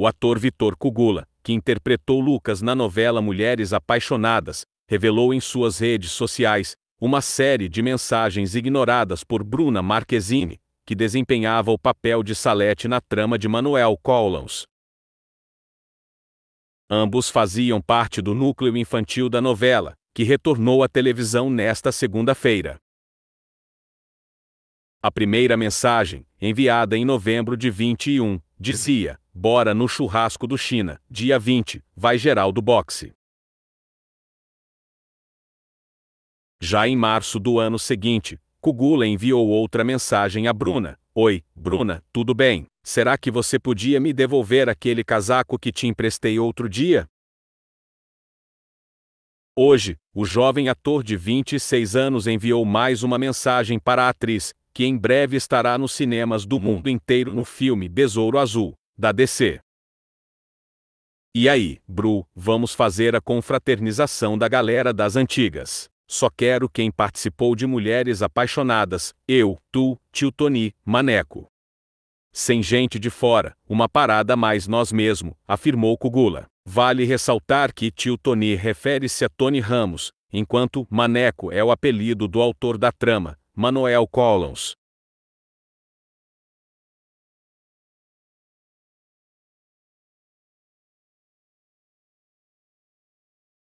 O ator Vitor Cugula, que interpretou Lucas na novela Mulheres Apaixonadas, revelou em suas redes sociais uma série de mensagens ignoradas por Bruna Marquezine, que desempenhava o papel de Salete na trama de Manuel Collins. Ambos faziam parte do núcleo infantil da novela, que retornou à televisão nesta segunda-feira. A primeira mensagem, enviada em novembro de 21, dizia: Bora no churrasco do China, dia 20, vai geral do boxe. Já em março do ano seguinte, Kugula enviou outra mensagem a Bruna. Oi, Bruna, tudo bem? Será que você podia me devolver aquele casaco que te emprestei outro dia? Hoje, o jovem ator de 26 anos enviou mais uma mensagem para a atriz, que em breve estará nos cinemas do mundo inteiro no filme Besouro Azul da DC. E aí, Bru, vamos fazer a confraternização da galera das antigas. Só quero quem participou de Mulheres Apaixonadas, eu, tu, tio Tony, Maneco. Sem gente de fora, uma parada mais nós mesmo, afirmou Kugula. Vale ressaltar que tio Tony refere-se a Tony Ramos, enquanto Maneco é o apelido do autor da trama, Manuel Collins.